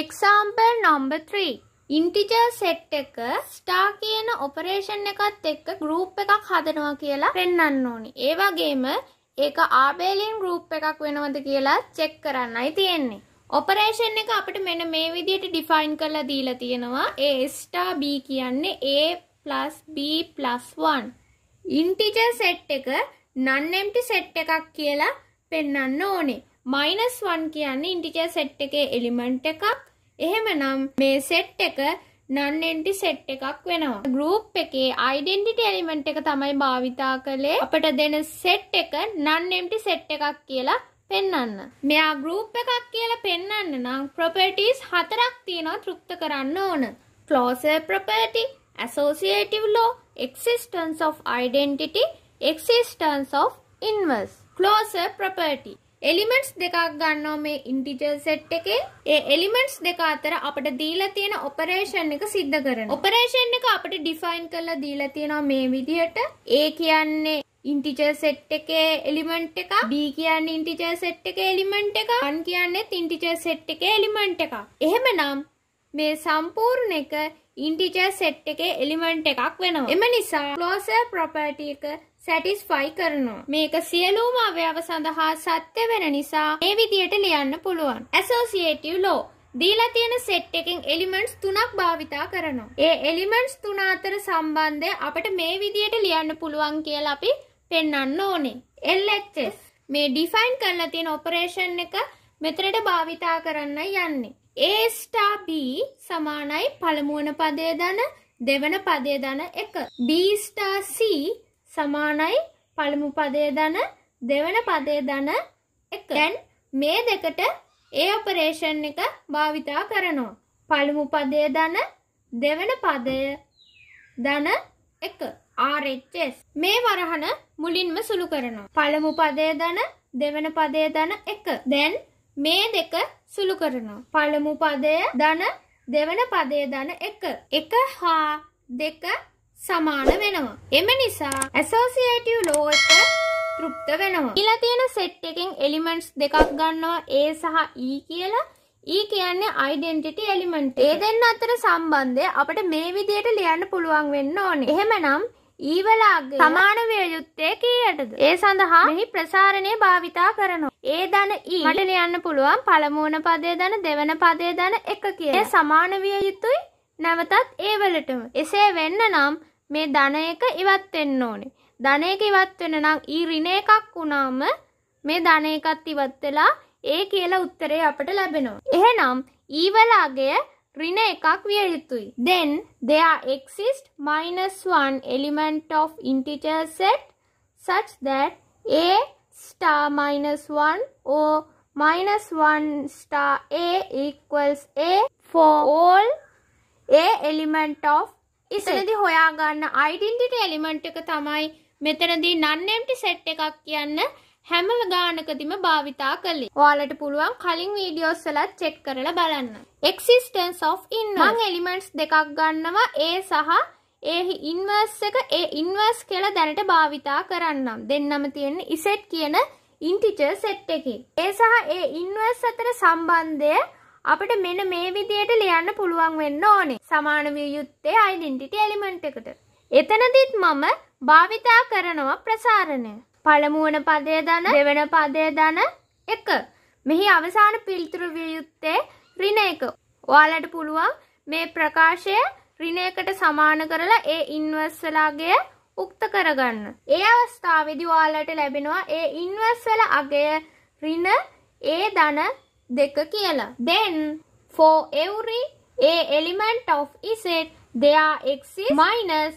Example number 3 integer set එක star කියන operation එකත් එක්ක ගෲප් එකක් හදනවා කියලා පෙන්වන්න ඕනි. ඒ වගේම ඒක ආබේලියන් ගෲප් එකක් වෙනවද කියලා චෙක් කරන්නයි තියෙන්නේ. ඔපරේෂන් එක අපිට මෙන්න මේ විදිහට ඩිෆයින් කරලා දීලා තියෙනවා. A ස්ටාර් B කියන්නේ A B 1. ඉන්ටිජර් සෙට් එක නන් එම්ටි සෙට් එකක් කියලා පෙන්වන්න ඕනේ. මයිනස් වන් කියන්න ඉන්ටිජ සෙට් එකේ එලිමන්ට් එකක් එහෙමනම් මේ සෙට් එක නන්නෙන්ටි සෙට් එකක් වෙනවා ගරුප් එකේ අයිඩෙන්ටිට එලිමෙන්ට් එක තමයි භාවිතා කළේ අපට දෙන සෙට් එක නන්නෙම්ටි සෙට් එකක් කියලා පෙන්වන්න මෙයා ගරුප් එකක් කියලා පෙන්වන්න නම් ප්‍රොපර්ටිස් හතරක් තියෙනවා තෘප්ත කරන්න ඕන closure property associative law existence of identity existence of inverse closure property elements දෙකක් ගන්නවා මේ ඉන්ටිජර් සෙට් එකේ. ඒ එලිමෙන්ට්ස් දෙක අතර අපිට දීලා තියෙන ඔපරේෂන් එක සිද්ධ කරනවා. ඔපරේෂන් එක අපිට ඩිෆයින් කරලා දීලා තියෙනවා මේ විදිහට. A කියන්නේ ඉන්ටිජර් සෙට් එකේ එලිමන්ට් එක B කියන්නේ ඉන්ටිජර් සෙට් එකේ එලිමන්ට් එක 1 කියන්නේ ඉන්ටිජර් සෙට් එකේ එලිමන්ට් එක. එහෙමනම් මේ සම්පූර්ණ එක ඉන්ටිජර් සෙට් එකේ එලිමන්ට් එකක් වෙනවා. එම නිසා ක්ලෝසර් ප්‍රොපර්ටි එක සැටිස්ෆයි කරනවා. මේක සියලූම අවයව සඳහා සත්‍ය වෙන නිසා මේ විදියට ලියන්න පුළුවන්. ඇසෝසියේටිව් ලෝ දීලා තියෙන සෙට් එකෙන් එලිමන්ට්ස් තුනක් භාවිතා කරනවා. ඒ එලිමන්ට්ස් තුන අතර සම්බන්ධය අපිට මේ විදියට ලියන්න පුළුවන් කියලා අපි පෙන්වන්න ඕනේ. LHS මේ ඩිෆයින් කරලා තියෙන ඔපරේෂන් එක මෙතනට භාවිතා කරන්න යන්නේ. A star B සමානයි පළමු පදය දන දෙවන පදය දන 1. B star C සමානයි පළමු පදය දන දෙවන පදය දන එක දැන් මේ දෙකට ඒ ඔපරේෂන් එක භාවිතා කරනවා. පළමු පදය දන දෙවන පදය දන එක RHS මේ වරහන මුලින්ම සුළු කරනවා. පළමු පදය දන දෙවන පදය දන එක. දැන් මේ දෙක සුළු කරනවා. පළමු පදය දන දෙවන පදය දන එක. එක හා දෙක සමාන වෙනවා. එම නිසා ඇසෝසියේටිව් ලෝ එක තෘප්ත වෙනවා. ඊළඟ තියෙන සෙට් එකෙන් එලිමන්ට්ස් දෙකක් ගන්නවා A සහ E කියලා. E කියන්නේ ඩෙන්ටිටි එලිමන්ට්. ඒ දෙන්න අතර සම්බන්ධය අපිට මේ විදිහට ලියන්න පුළුවන් වෙන්න ඕනේ. එහෙමනම් ඊවලාගේ සමාන විය යුත්තේ කීයටද? ඒ සඳහා මෙහි ප්‍රසාරණය භාවිතා කරනවා. ඒ ධන E මට ලියන්න පුළුවන් පළමුවන පදයේ ධන දෙවන පදයේ ධන එක කියලා. ඒ සමාන විය යුතුයි නැවතත් ඒ වලටම. එසේ වෙන්න නම් මේ ධන එක ඉවත් වෙන්න ඕනේ. ධන එක ඉවත් වෙන නම් ඊ ඍණ එකක් වුණාම මේ ධන එකත් ඉවත් වෙලා ඒ කියලා උත්තරේ අපට ලැබෙනවා. එහෙනම් ඊ වල අගය ඍණ එකක් විය යුතුයි. Then there exist -1 element of integer set such that a star -1 or -1 star a equals a for all a element of ඉසලදි හොයාගන්න අයිඩන්ටිට එලිමෙන්ට් එක තමයි මෙතනදී නන්නෙම්ටි සෙට් එකක් කියන්න හැම ගානකදිම භාවිතා කළේ. ඔයාලට පුළුවන් කලින් වීඩියෝස් වලත් චෙක් කරලා බලන්න. existence of inverse මං elements දෙකක් ගන්නවා A සහ ඒහි inverse එක A inverse කියලා දැනට භාවිතා කරන්නම්. දෙන්නම තියෙන iset කියන integer set එකේ. A සහ A inverse අතර සම්බන්ධය අපට මෙන්න මේ විදියට ලියන්න පුළුවන් වෙන්න ඕනේ සමාන විය යුත්තේ අයිඩෙන්ටිටි එලිමන්ට් එකට. එතනදිත් මම භාවිතා කරනවා ප්‍රසාරණය. පළමුවන පදය දන දෙවන පදය දන එක. මෙහි අවසාන පිළිතුරු විය යුත්තේ ඍණ එක. ඔයාලට පුළුවන් මේ ප්‍රකාශය ඍණ එකට සමාන කරලා ඒ ඉන්වර්ස් වලාගේ උක්ත කරගන්න. ඒ අවස්ථාවේදී ඔයාලට ලැබෙනවා ඒ ඉන්වර්ස් වල අගය ඍණ ඒ ධන දෙක කියලා. Then for every a element of Z there exists minus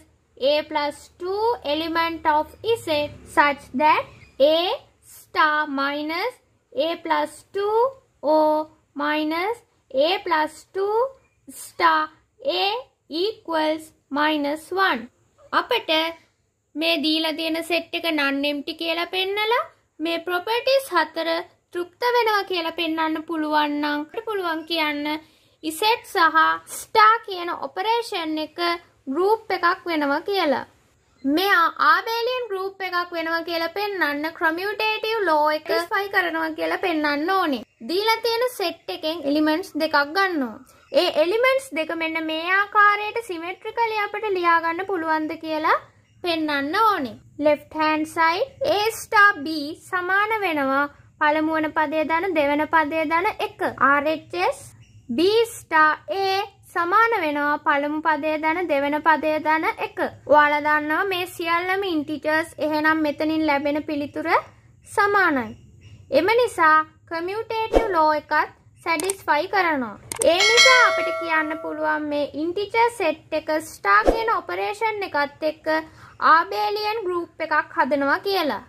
a plus 2 element of Z such that a star minus a plus 2 or minus a plus 2 star a equals minus 1. අපට මේ දීලා තියෙන සෙට් එක non MT කියලා පෙන්නලා මේ properties හතර තෘප්ත වෙනවා කියලා පෙන්වන්න පුළුවන් නම් පුළුවන් කියන්න ඉසෙට් සහ ස්ටා කියන ඔපරේෂන් එක ගෲප් එකක් වෙනවා කියලා. මෙයා ආබේලියන් ගෲප් එකක් වෙනවා කියලා පෙන්වන්න ක්‍රමියුටේටිව් ලෝ එක ස්පයි කරනවා කියලා පෙන්වන්න ඕනේ. දීලා තියෙන සෙට් එකෙන් එලිමන්ට්ස් දෙකක් ගන්නවා. ඒ එලිමන්ට්ස් දෙක මෙන්න මේ ආකාරයට සිමෙට්‍රිකලි අපිට ලියා ගන්න පුළුවන්ද කියලා පෙන්වන්න ඕනේ. left hand side A star B සමාන වෙනවා පළමුුවන පදය දන දෙවන පදය දන එක RHS බස්ටා ඒ සමාන වෙනවා පළමු පදය දන දෙවන පදය දන එක. ඔයාලා දන්නවා මේ සියල්ලම ඉන්ටිජර්ස් එහෙනම් මෙතනින් ලැබෙන පිළිතුර සමානයි. එම නිසා කමියුටේටිව් ලෝ එකත් සැටිස්ෆයි කරනවා. ඒ නිසා අපිට කියන්න පුළුවන් මේ ඉන්ටිජර් සෙට් එක ස්ටා කියන ඔපරේෂන් එකත් එක්ක ආබේලියන් ගෲප් එකක් හදනවා කියලා.